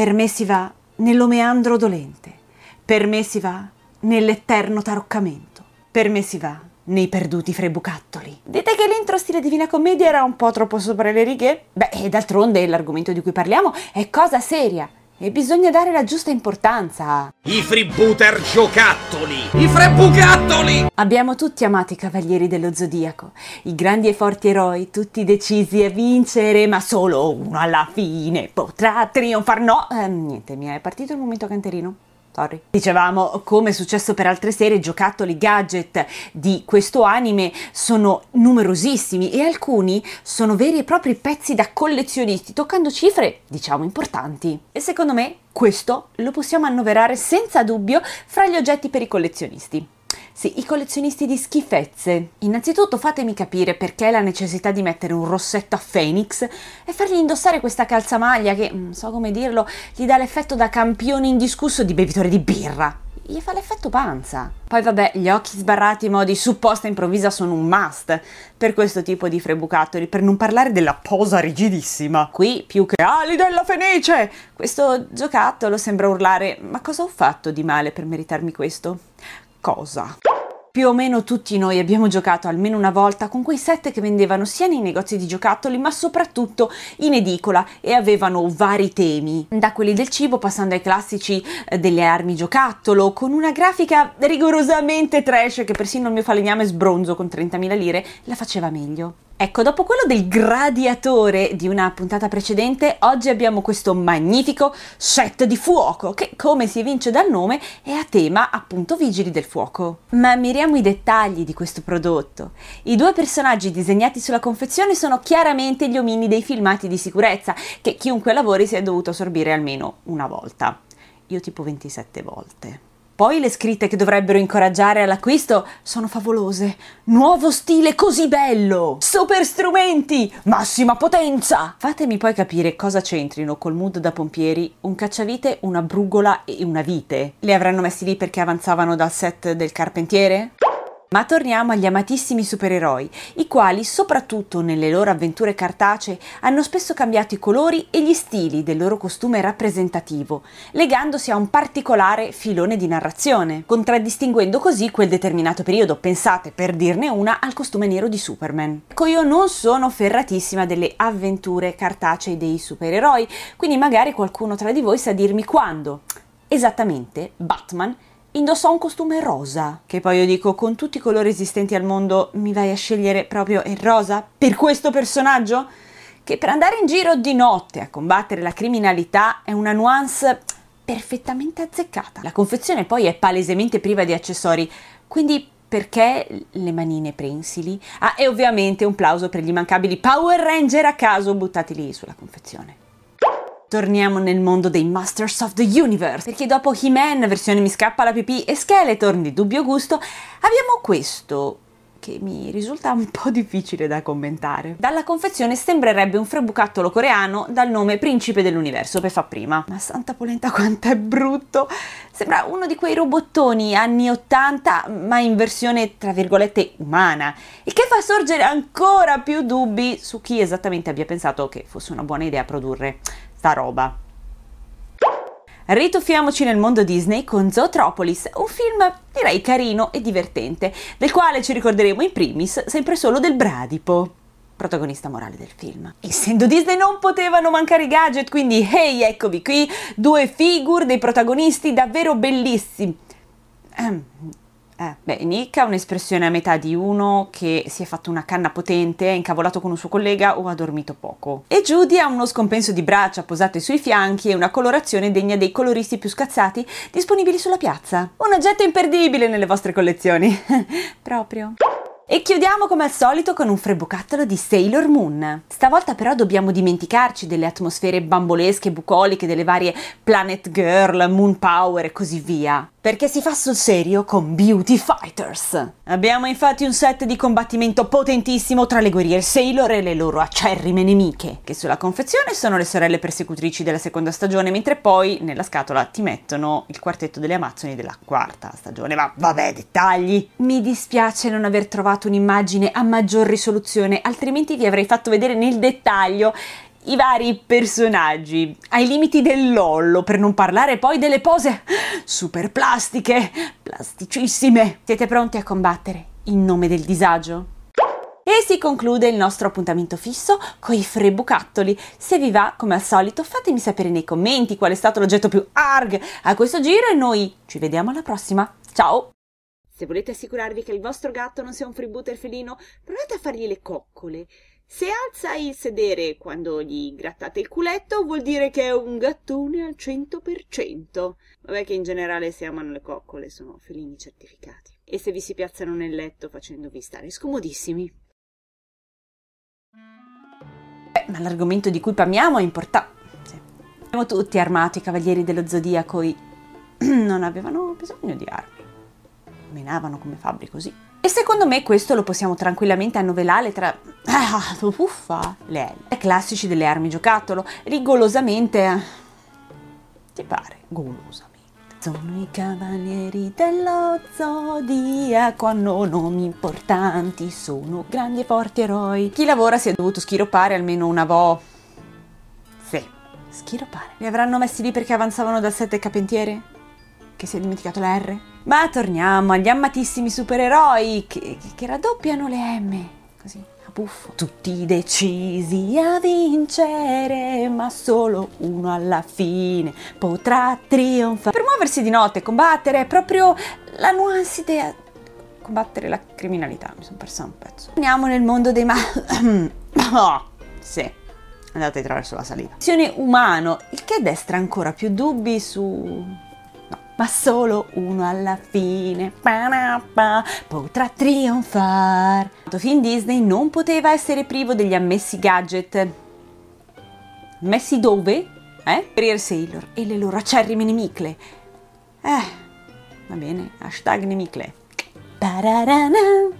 Per me si va nell'omeandro dolente, per me si va nell'eterno taroccamento, per me si va nei perduti fra i bucattoli. Dite che l'intro stile Divina Commedia era un po' troppo sopra le righe? Beh, d'altronde l'argomento di cui parliamo è cosa seria, e bisogna dare la giusta importanza. I freebooter giocattoli! I frebucattoli! Abbiamo tutti amato i cavalieri dello zodiaco, i grandi e forti eroi, tutti decisi a vincere, ma solo uno alla fine potrà trionfare. No, eh, niente, mi è partito il momento canterino. Sorry. Dicevamo, come è successo per altre serie, i giocattoli gadget di questo anime sono numerosissimi e alcuni sono veri e propri pezzi da collezionisti, toccando cifre, diciamo, importanti. E secondo me questo lo possiamo annoverare senza dubbio fra gli oggetti per i collezionisti. Sì, i collezionisti di schifezze. Innanzitutto fatemi capire perché la necessità di mettere un rossetto a Phoenix e fargli indossare questa calzamaglia che, non mm, so come dirlo, gli dà l'effetto da campione indiscusso di bevitore di birra. Gli fa l'effetto panza. Poi vabbè, gli occhi sbarrati in modi supposta improvvisa sono un must per questo tipo di frebucatori, per non parlare della posa rigidissima. Qui più che ali della fenice! Questo giocattolo sembra urlare, ma cosa ho fatto di male per meritarmi questo? Cosa? Più o meno tutti noi abbiamo giocato almeno una volta con quei set che vendevano sia nei negozi di giocattoli ma soprattutto in edicola e avevano vari temi, da quelli del cibo passando ai classici eh, delle armi giocattolo, con una grafica rigorosamente trash che persino il mio falegname sbronzo con 30.000 lire la faceva meglio. Ecco, dopo quello del gladiatore di una puntata precedente, oggi abbiamo questo magnifico set di fuoco che, come si evince dal nome, è a tema appunto Vigili del Fuoco. Ma ammiriamo i dettagli di questo prodotto. I due personaggi disegnati sulla confezione sono chiaramente gli omini dei filmati di sicurezza che chiunque lavori si è dovuto assorbire almeno una volta. Io tipo 27 volte. Poi le scritte che dovrebbero incoraggiare all'acquisto sono favolose. Nuovo stile così bello! Super strumenti! Massima potenza! Fatemi poi capire cosa c'entrino col mood da pompieri un cacciavite, una brugola e una vite. Le avranno messi lì perché avanzavano dal set del carpentiere? Ma torniamo agli amatissimi supereroi, i quali, soprattutto nelle loro avventure cartacee, hanno spesso cambiato i colori e gli stili del loro costume rappresentativo, legandosi a un particolare filone di narrazione, contraddistinguendo così quel determinato periodo. Pensate, per dirne una, al costume nero di Superman. Ecco, io non sono ferratissima delle avventure cartacee dei supereroi, quindi magari qualcuno tra di voi sa dirmi quando. Esattamente, Batman indossò un costume rosa, che poi io dico con tutti i colori esistenti al mondo mi vai a scegliere proprio il rosa per questo personaggio? Che per andare in giro di notte a combattere la criminalità è una nuance perfettamente azzeccata. La confezione poi è palesemente priva di accessori, quindi perché le manine prensili? Ah, e ovviamente un plauso per gli immancabili Power Ranger a caso buttati lì sulla confezione torniamo nel mondo dei Masters of the Universe, perché dopo He-Man, versione mi scappa la pipì e Skeleton di dubbio gusto, abbiamo questo che mi risulta un po' difficile da commentare. Dalla confezione sembrerebbe un frebucattolo coreano dal nome Principe dell'Universo, per fa prima. Ma santa polenta quanto è brutto! Sembra uno di quei robottoni anni 80, ma in versione tra virgolette umana, il che fa sorgere ancora più dubbi su chi esattamente abbia pensato che fosse una buona idea produrre sta roba. Rituffiamoci nel mondo Disney con Zootropolis, un film direi carino e divertente, del quale ci ricorderemo in primis sempre solo del bradipo protagonista morale del film. Essendo Disney non potevano mancare i gadget, quindi hey, eccovi qui, due figure dei protagonisti davvero bellissimi. Ehm, eh. beh, Nick ha un'espressione a metà di uno che si è fatto una canna potente, è incavolato con un suo collega o ha dormito poco. E Judy ha uno scompenso di braccia posate sui fianchi e una colorazione degna dei coloristi più scazzati disponibili sulla piazza. Un oggetto imperdibile nelle vostre collezioni. Proprio. E chiudiamo come al solito con un frebbocattolo di Sailor Moon. Stavolta però dobbiamo dimenticarci delle atmosfere bambolesche e bucoliche delle varie Planet Girl, Moon Power e così via. Perché si fa sul serio con Beauty Fighters. Abbiamo infatti un set di combattimento potentissimo tra le guerriere Sailor e le loro acerrime nemiche, che sulla confezione sono le sorelle persecutrici della seconda stagione, mentre poi nella scatola ti mettono il quartetto delle Amazzoni della quarta stagione. Ma vabbè, dettagli! Mi dispiace non aver trovato un'immagine a maggior risoluzione, altrimenti vi avrei fatto vedere nel dettaglio i vari personaggi, ai limiti dell'ollo, per non parlare poi delle pose super plastiche, plasticissime. Siete pronti a combattere in nome del disagio? E si conclude il nostro appuntamento fisso con i frebucattoli. Se vi va, come al solito, fatemi sapere nei commenti qual è stato l'oggetto più arg a questo giro e noi ci vediamo alla prossima. Ciao! Se volete assicurarvi che il vostro gatto non sia un freebooter felino, provate a fargli le coccole se alza il sedere quando gli grattate il culetto, vuol dire che è un gattone al 100%. Vabbè che in generale si amano le coccole, sono felini certificati. E se vi si piazzano nel letto facendovi stare scomodissimi. Beh, ma l'argomento di cui parliamo è importante. Sì. Siamo tutti armati, i cavalieri dello zodiaco i... non avevano bisogno di armi. Menavano come fabbri così. E secondo me questo lo possiamo tranquillamente annovelare tra Ah, L. È Classici delle armi giocattolo, rigolosamente... Ti pare, golosamente. Sono i cavalieri dello zodiaco, hanno nomi importanti, sono grandi e forti eroi. Chi lavora si è dovuto schiropare almeno una vo... Sì, schiropare. Li avranno messi lì perché avanzavano da sette capentiere? Che si è dimenticato la R? Ma torniamo agli amatissimi supereroi che, che raddoppiano le M. Così buffo. Tutti decisi a vincere, ma solo uno alla fine potrà trionfare. Per muoversi di notte e combattere è proprio la nuance idea. Combattere la criminalità, mi sono persa un pezzo. Torniamo nel mondo dei ma... oh, sì andate attraverso la sulla saliva. Azione umano, il che destra ancora più dubbi su ma solo uno alla fine pa, potrà trionfare. Il film Disney non poteva essere privo degli ammessi gadget. Messi dove? Eh? Rear Sailor e le loro acerrime nemicle. Eh, va bene, hashtag nemicle. Pararana.